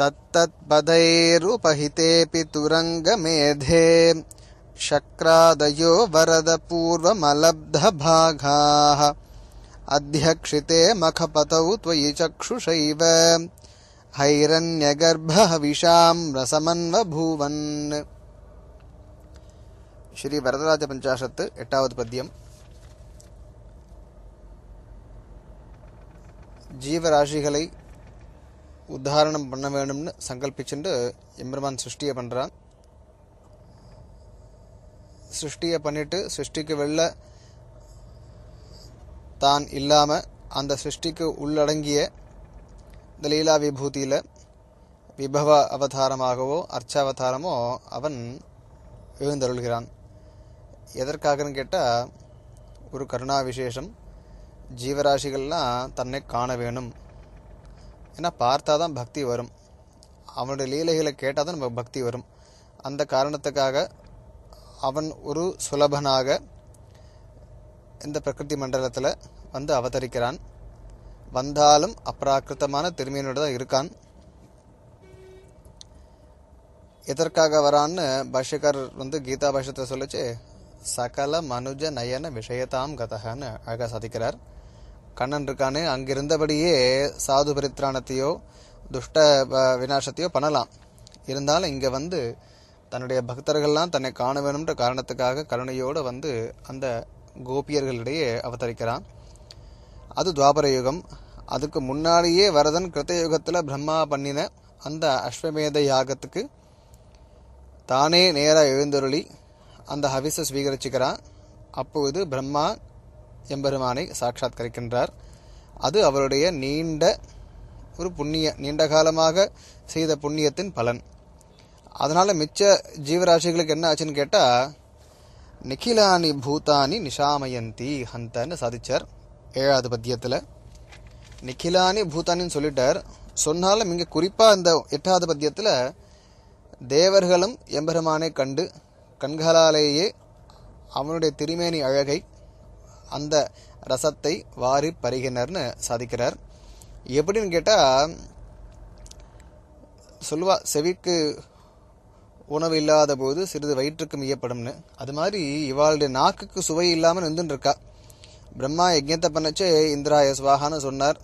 तत्तत्पदैरुपहिते पितुरङ्गमेधे शक्रादयो वरदपूर्वमलब्धभागाः अध्यक्षिते मखपतौ त्वयि चक्षुषैव हैरण्यगर्भहविषाम् रसमन्वभूवन् श्री वरदराज पञ्चाशत् एटावत् पद्यम् ஜீவராசிகளை உத்தாரணம் பண்ண வேணும்னு சங்கல்பிச்சுட்டு எம்பெருமான் சிருஷ்டியை பண்ணுறான் சிருஷ்டியை பண்ணிட்டு சிருஷ்டிக்கு வெளில தான் இல்லாமல் அந்த சிருஷ்டிக்கு உள்ளடங்கிய இந்த லீலா விபூதியில் விபவ அவதாரமாகவோ அர்ச்சாவதாரமோ அவன் எழுந்தருள்கிறான் எதற்காகன்னு கேட்டால் ஒரு கருணா விசேஷம் ஜீவராசிகள்லாம் தன்னை காண வேணும் ஏன்னா பார்த்தா தான் பக்தி வரும் அவனுடைய லீலைகளை கேட்டால் தான் நமக்கு பக்தி வரும் அந்த காரணத்துக்காக அவன் ஒரு சுலபனாக இந்த பிரகிருதி மண்டலத்தில் வந்து அவதரிக்கிறான் வந்தாலும் அப்ராக்கிருத்தமான திருமையினோடு தான் இருக்கான் எதற்காக வரான்னு பாஷ்யக்கார் வந்து கீதா பாஷத்தை சொல்லிச்சு சகல மனுஜ நயன விஷயத்தாம் கதகன்னு அழகாக சாதிக்கிறார் கண்ணன் இருக்கானே அங்கிருந்தபடியே சாது பரித்ராணத்தையோ துஷ்ட விநாசத்தையோ பண்ணலாம் இருந்தாலும் இங்கே வந்து தன்னுடைய பக்தர்கள்லாம் தன்னை காண வேணுன்ற காரணத்துக்காக கருணையோடு வந்து அந்த கோபியர்களிடையே அவதரிக்கிறான் அது துவாபர யுகம் அதுக்கு முன்னாடியே வரதன் கிருத்தயுகத்தில் பிரம்மா பண்ணின அந்த அஸ்வமேத யாகத்துக்கு தானே நேராக எழுந்தொருளி அந்த ஹவிஸை ஸ்வீகரிச்சுக்கிறான் அப்போது பிரம்மா எம்பெருமானை கரைக்கின்றார் அது அவருடைய நீண்ட ஒரு புண்ணிய நீண்ட காலமாக செய்த புண்ணியத்தின் பலன் அதனால் மிச்ச ஜீவராசிகளுக்கு என்ன ஆச்சுன்னு கேட்டால் நிகிலானி பூதானி நிஷாமயந்தி ஹந்தன்னு சாதிச்சார் ஏழாவது பத்தியத்தில் நிகிலானி பூதானின்னு சொல்லிட்டார் சொன்னாலும் இங்கே குறிப்பாக இந்த எட்டாவது பத்தியத்தில் தேவர்களும் எம்பெருமானை கண்டு கண்களாலேயே அவனுடைய திருமேனி அழகை அந்த ரசத்தை வாரி பறிகினர்னு சாதிக்கிறார் எப்படின்னு கேட்டால் சொல்லுவா செவிக்கு உணவு இல்லாத போது சிறிது வயிற்றுக்கு மியப்படும்னு அது மாதிரி இவாளுடைய நாக்குக்கு சுவை இல்லாமல் நின்றுன்னு பிரம்மா யஜ்யத்தை பண்ணச்சு இந்திரா சுவாகான்னு சொன்னார்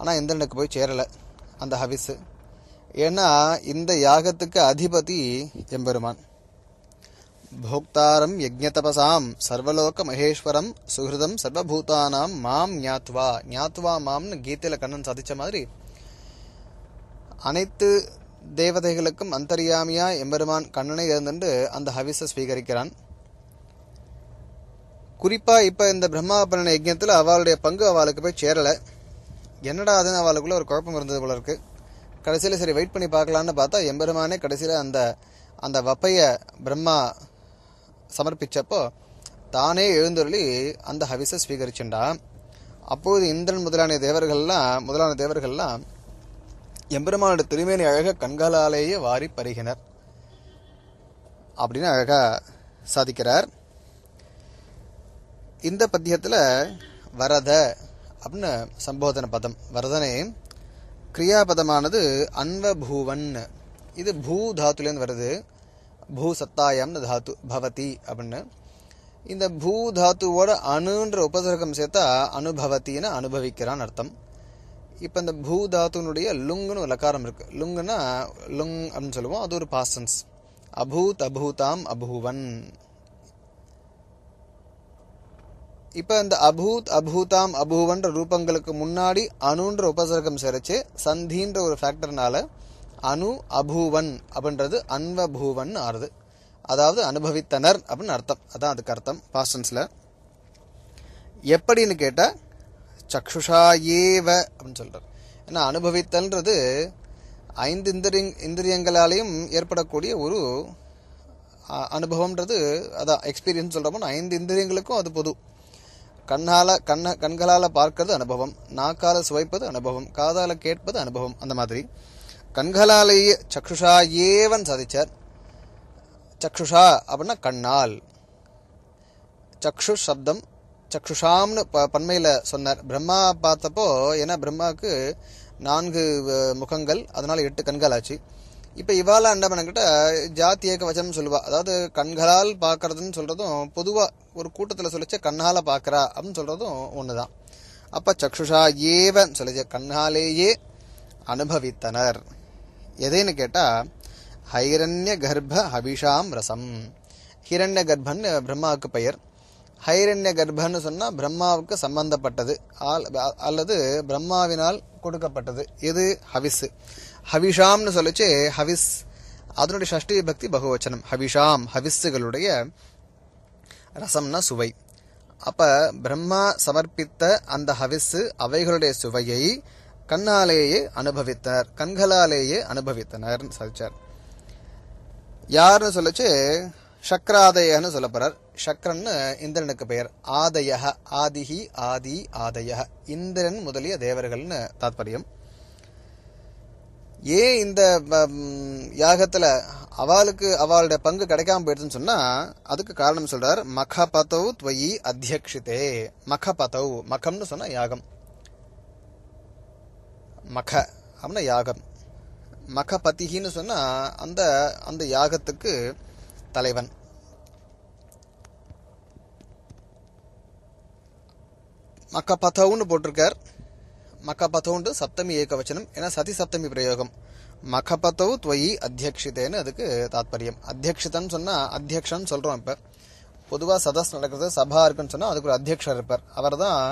ஆனால் இந்திரனுக்கு போய் சேரலை அந்த ஹவிஸு ஏன்னா இந்த யாகத்துக்கு அதிபதி எம்பெருமான் భోక్తారం சர்வலோக மகேஸ்வரம் సుహృదం సర్వభూతానాం மாம் ஞாத்வா ஞாத்வா மாம்னு கீதையில் கண்ணன் சாதித்த மாதிரி அனைத்து தேவதைகளுக்கும் அந்தரியாமியா எம்பெருமான் கண்ணனை இருந்துட்டு அந்த ஹவிசை ஸ்வீகரிக்கிறான் குறிப்பாக இப்போ இந்த பிரம்மாபரண யஜ்யத்தில் அவளுடைய பங்கு அவளுக்கு போய் சேரலை என்னடா அதுன்னு அவளுக்குள்ள ஒரு குழப்பம் இருந்தது போல இருக்கு கடைசியில் சரி வெயிட் பண்ணி பார்க்கலான்னு பார்த்தா எம்பெருமானே கடைசியில் அந்த அந்த வப்பைய பிரம்மா சமர்ப்பிச்சப்போ தானே எழுந்தொருளி அந்த ஹவிஸை ஸ்வீகரிச்சுண்டான் அப்போது இந்திரன் முதலான தேவர்கள்லாம் முதலான தேவர்கள்லாம் எம்பெருமானோட திருமேனி அழக கண்களாலேயே வாரி பருகினர் அப்படின்னு அழகாக சாதிக்கிறார் இந்த பத்தியத்தில் வரத அப்படின்னு சம்போதன பதம் வரதனே கிரியாபதமானது அன்வபூவன் இது பூ தாத்துலேருந்து வருது பூ சத்தாயம்னு தாத்து பவதி அப்படின்னு இந்த பூ தாத்துவோட அணுன்ற உபசர்க்கம் சேர்த்தா அனுபவத்தின்னு அனுபவிக்கிறான் அர்த்தம் இப்போ இந்த பூ தாத்துனுடைய லுங்குன்னு ஒரு லக்காரம் இருக்கு லுங்குனா லுங் அப்படின்னு சொல்லுவோம் அது ஒரு பாசன்ஸ் அபூத் அபூதாம் அபூவன் இப்போ இந்த அபூத் அபூதாம் அபூவன்ற ரூபங்களுக்கு முன்னாடி அணுன்ற உபசர்க்கம் சேரச்சு சந்தின்ற ஒரு ஃபேக்டர்னால அனு அபூவன் அப்படின்றது அன்வபூவன் ஆறுது அதாவது அனுபவித்தனர் அப்படின்னு அர்த்தம் அதான் அதுக்கு அர்த்தம் பாஸ்டன்ஸில் எப்படின்னு கேட்டால் சக்ஷுஷா ஏவ அப்படின்னு சொல்கிறார் ஏன்னா அனுபவித்தல்ன்றது ஐந்து இந்திரி இந்திரியங்களாலையும் ஏற்படக்கூடிய ஒரு அனுபவம்ன்றது அதான் எக்ஸ்பீரியன்ஸ் சொல்கிறோமோ ஐந்து இந்திரியங்களுக்கும் அது பொது கண்ணால் கண்ண கண்களால் பார்க்கறது அனுபவம் நாக்கால் சுவைப்பது அனுபவம் காதால் கேட்பது அனுபவம் அந்த மாதிரி கண்களாலேயே சக்ஷுஷா ஏவன் சதிச்சர் சக்ஷுஷா அப்படின்னா கண்ணால் சக்ஷு சப்தம் சக்ஷுஷாம்னு ப பன்மையில் சொன்னார் பிரம்மா பார்த்தப்போ ஏன்னா பிரம்மாவுக்கு நான்கு முகங்கள் அதனால் எட்டு கண்கள் ஆச்சு இப்போ இவால அண்டமனக்கிட்ட ஜாதி ஏக வச்சனம் சொல்லுவா அதாவது கண்களால் பார்க்கறதுன்னு சொல்கிறதும் பொதுவாக ஒரு கூட்டத்தில் சொல்லிச்சு கண்ணால் பார்க்குறா அப்படின்னு சொல்கிறதும் ஒன்று தான் அப்போ சக்ஷுஷா ஏவன் சொல்லிச்சு கண்ணாலேயே அனுபவித்தனர் எதைன்னு கேட்டால் ஹைரண்ய கர்ப்ப ஹபிஷாம் ரசம் ஹிரண்ய கர்ப்பன் பிரம்மாவுக்கு பெயர் ஹைரண்ய கர்ப்பன்னு சொன்னால் பிரம்மாவுக்கு சம்பந்தப்பட்டது அல்லது பிரம்மாவினால் கொடுக்கப்பட்டது இது ஹவிஸ் ஹவிஷாம்னு சொல்லிச்சு ஹவிஸ் அதனுடைய ஷஷ்டி பக்தி பகுவச்சனம் ஹவிஷாம் ஹவிஸுகளுடைய ரசம்னா சுவை அப்போ பிரம்மா சமர்ப்பித்த அந்த ஹவிஸ் அவைகளுடைய சுவையை கண்ணாலேயே அனுபவித்தார் கண்களாலேயே அனுபவித்தனர்னு சொல்லிச்சார் யாருன்னு சொல்லச்சு சக்கராதயன்னு சொல்ல போறார் சக்கரன்னு இந்திரனுக்கு பெயர் ஆதய ஆதிஹி ஆதி ஆதய இந்திரன் முதலிய தேவர்கள்னு தாத்பரியம் ஏன் இந்த யாகத்துல அவளுக்கு அவளுடைய பங்கு கிடைக்காம போயிடுதுன்னு சொன்னா அதுக்கு காரணம் சொல்றார் மகபதௌ துவயி அத்தியக்ஷிதே மகபதௌ மகம்னு சொன்னா யாகம் மக அப்படின்னா யாகம் பத்திகின்னு சொன்னால் அந்த அந்த யாகத்துக்கு தலைவன் பதவுன்னு போட்டிருக்கார் மக்க பதவுண்டு சப்தமி ஏகவச்சனம் ஏன்னா சதி சப்தமி பிரயோகம் பதவு துவயி அத்தியக்ஷிதேன்னு அதுக்கு தாத்பரியம் அத்தியக்ஷிதன்னு சொன்னால் அத்தியக்ஷன் சொல்கிறோம் இப்போ பொதுவாக சதஸ் நடக்கிறது சபா இருக்குன்னு சொன்னால் அதுக்கு ஒரு அத்தியக்ஷர் இருப்பார் அவர் தான்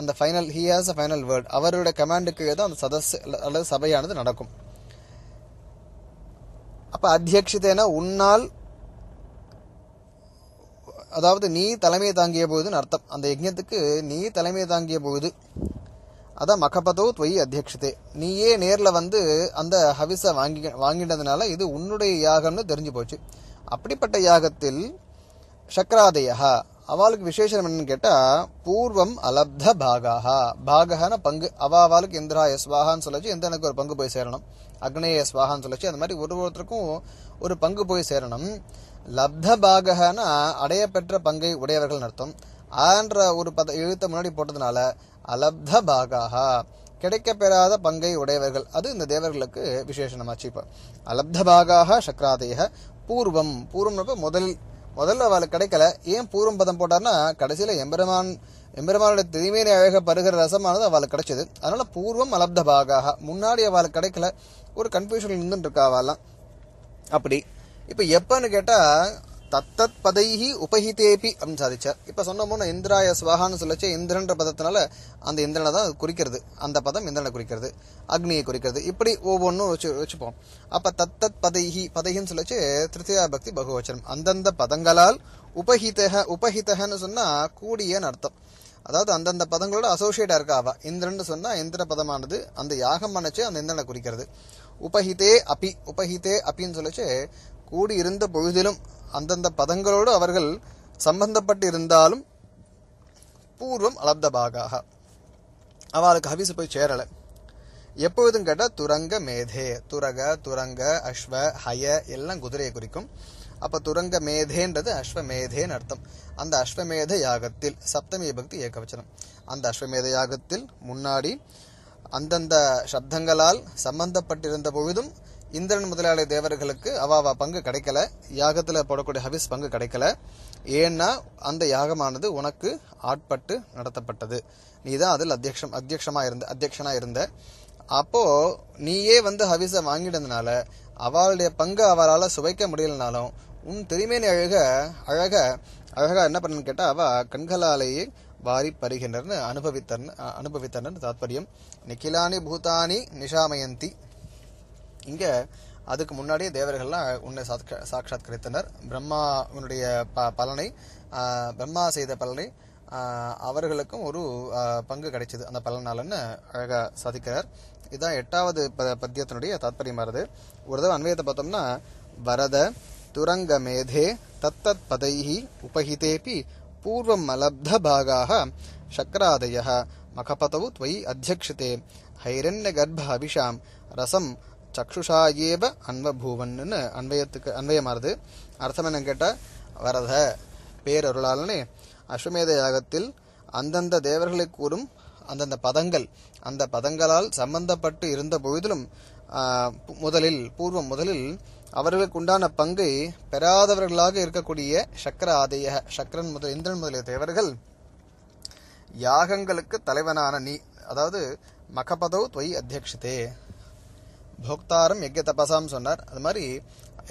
அந்த final he has a final word அவருடைய கமாண்டுக்கு தான் அந்த சதஸ் அல்லது சபையானது நடக்கும் அப்போ அத்தியக்ஷதேனா உன்னால் அதாவது நீ தலைமையை தாங்கிய போதுன்னு அர்த்தம் அந்த யஜ்யத்துக்கு நீ தலைமையை தாங்கிய போது அதான் மகபதோ தொய் அத்தியக்ஷதே நீயே நேரில் வந்து அந்த ஹவிஸை வாங்கி வாங்கினதுனால இது உன்னுடைய யாகம்னு தெரிஞ்சு போச்சு அப்படிப்பட்ட யாகத்தில் சக்கராதயா அவளுக்கு விசேஷம் என்னன்னு கேட்டால் பூர்வம் அலப்த பாகாஹா பாகஹான பங்கு அவாவாளுக்கு இந்திரா எஸ்வாகான்னு சொல்லச்சு எந்த எனக்கு ஒரு பங்கு போய் சேரணும் அக்னேய எஸ்வாகான்னு சொல்லச்சு அந்த மாதிரி ஒரு ஒருத்தருக்கும் ஒரு பங்கு போய் சேரணும் லப்த பாகஹான அடையப்பெற்ற பங்கை உடையவர்கள் அர்த்தம் ஆன்ற ஒரு பத எழுத்த முன்னாடி போட்டதுனால அலப்த பாகாஹா கிடைக்கப்பெறாத பங்கை உடையவர்கள் அது இந்த தேவர்களுக்கு விசேஷமாச்சு இப்போ அலப்த பாகாக சக்கராதேக பூர்வம் பூர்வம்ன்றப்ப முதல் முதல்ல அவளுக்கு கிடைக்கல ஏன் பூர்வம் பதம் போட்டார்னா கடைசியில் எம்பெருமான் எம்பெருமானோட திருமேனி அழக பருகிற ரசமானது அவளுக்கு கிடைச்சது அதனால பூர்வம் அலப்த பாகாக முன்னாடி அவளுக்கு கிடைக்கல ஒரு கன்ஃபியூஷன் இருந்துட்டு இருக்கா அவெல்லாம் அப்படி இப்போ எப்போன்னு கேட்டால் தத்தத் பதைஹி உபஹிதேபி அப்படின்னு சாதிச்சார் இப்போ போன இந்திராய ஸ்வாகான்னு சொல்லச்சு இந்திரன்ற பதத்தினால அந்த இந்திரனை தான் குறிக்கிறது அந்த பதம் இந்திரனை குறிக்கிறது அக்னியை குறிக்கிறது இப்படி ஒவ்வொன்றும் வச்சு வச்சுப்போம் அப்போ தத்தத் பதைஹி பதைகின்னு சொல்லச்சு திருத்தியா பக்தி பகுவச்சனம் அந்தந்த பதங்களால் உபஹிதக உபஹிதகன்னு சொன்னால் கூடியன்னு அர்த்தம் அதாவது அந்தந்த பதங்களோட அசோசியேட்டா இருக்கா அவ இந்திரன்னு சொன்னா இந்திர பதமானது அந்த யாகம் அணைச்சு அந்த இந்திரனை குறிக்கிறது உபஹிதே அபி உபஹிதே அப்பின்னு சொல்லிச்சு கூடியிருந்த பொழுதிலும் அந்தந்த பதங்களோடு அவர்கள் சம்பந்தப்பட்டு இருந்தாலும் பூர்வம் பாகாக அவளுக்கு ஹவிசு போய் சேரலை எப்பொழுதும் கேட்டால் துரங்க மேதே துரக துரங்க அஸ்வ ஹய எல்லாம் குதிரையை குறிக்கும் அப்போ துரங்க மேதேன்றது அஸ்வமேதேன்னு அர்த்தம் அந்த அஸ்வமேத யாகத்தில் சப்தமி பக்தி ஏகவச்சனம் அந்த அஸ்வமேத யாகத்தில் முன்னாடி அந்தந்த சப்தங்களால் சம்பந்தப்பட்டிருந்த பொழுதும் இந்திரன் முதலாளி தேவர்களுக்கு அவாவா பங்கு கிடைக்கல யாகத்தில் போடக்கூடிய ஹவிஸ் பங்கு கிடைக்கல ஏன்னா அந்த யாகமானது உனக்கு ஆட்பட்டு நடத்தப்பட்டது நீ தான் அதில் அத்தியக்ஷம் அத்தியக்ஷமாக இருந்த அத்தியக்ஷனாக இருந்த அப்போது நீயே வந்து ஹவிஸை வாங்கினதுனால அவளுடைய பங்கு அவரால் சுவைக்க முடியலனாலும் உன் திருமேனி அழக அழக அழகாக என்ன பண்ணுன்னு கேட்டால் அவ கண்களாலேயே வாரி பருகினர்னு அனுபவித்தர்னு அனுபவித்தர்னு தாத்பரியம் நிக்கிலானி பூதானி நிஷாமயந்தி இங்கே அதுக்கு முன்னாடியே தேவர்கள்லாம் உன்னை சாட்சா பிரம்மா பிரம்மாவினுடைய ப பலனை பிரம்மா செய்த பலனை அவர்களுக்கும் ஒரு பங்கு கிடைச்சது அந்த பலனாலன்னு அழகாக சாதிக்கிறார் இதுதான் எட்டாவது ப பத்தியத்தினுடைய தாத்பரியமானது ஒரு தடவை அன்வயத்தை பார்த்தோம்னா வரத துரங்கமேதே தத்தத் பதைஹி உபகிதேபி பூர்வம் பாகாக சக்கராதய மகபதவு துவை ஹைரண்ய கர்ப்ப அபிஷாம் ரசம் சக்ஷுஷா ஏவ அன்பூவன்னு அன்வயத்துக்கு அன்வயமாறுது அர்த்தம் என்ன கேட்டால் வரத பேரொருளாலே அஸ்வமேத யாகத்தில் அந்தந்த தேவர்களை கூறும் அந்தந்த பதங்கள் அந்த பதங்களால் சம்பந்தப்பட்டு இருந்த பொழுதிலும் முதலில் பூர்வம் முதலில் அவர்களுக்கு உண்டான பங்கை பெறாதவர்களாக இருக்கக்கூடிய சக்கர ஆதய சக்கரன் முதல் இந்திரன் முதலிய தேவர்கள் யாகங்களுக்கு தலைவனான நீ அதாவது மகபதோ தொய் அத்தியக்ஷதே போக்தாரம் யஜ்ய தபசாம் சொன்னார் அது மாதிரி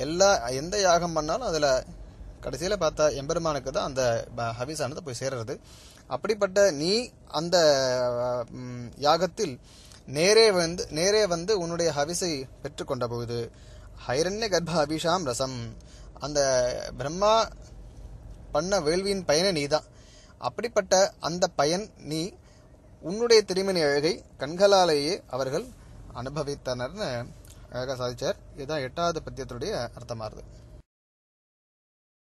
எல்லா எந்த யாகம் பண்ணாலும் அதில் கடைசியில் பார்த்தா எம்பெருமானுக்கு தான் அந்த ஹவிசானது போய் சேர்றது அப்படிப்பட்ட நீ அந்த யாகத்தில் நேரே வந்து நேரே வந்து உன்னுடைய ஹவிசை பெற்றுக்கொண்ட போது ஹைரண்ய கர்ப்ப அபிஷாம் ரசம் அந்த பிரம்மா பண்ண வேள்வியின் பயனை நீ தான் அப்படிப்பட்ட அந்த பயன் நீ உன்னுடைய திருமணி அழகை கண்களாலேயே அவர்கள் அனுபவித்தனர்னு அழகாக சாதிச்சார் இதுதான் எட்டாவது பத்தியத்துடைய அர்த்தமாகுது